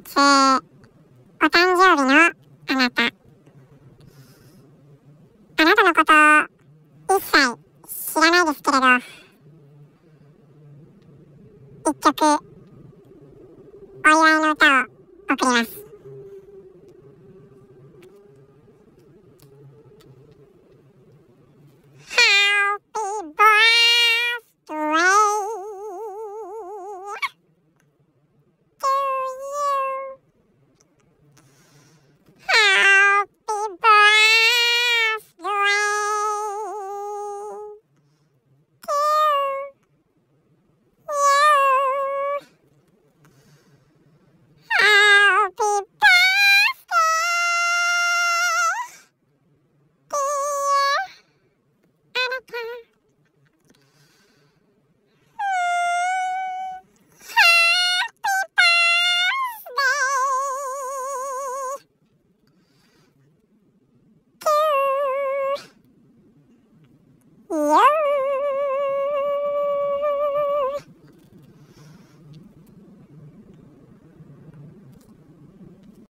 日、お誕生日のあなた。あなたのこと、一切知らないですけれど、一曲、お祝いの歌を送ります。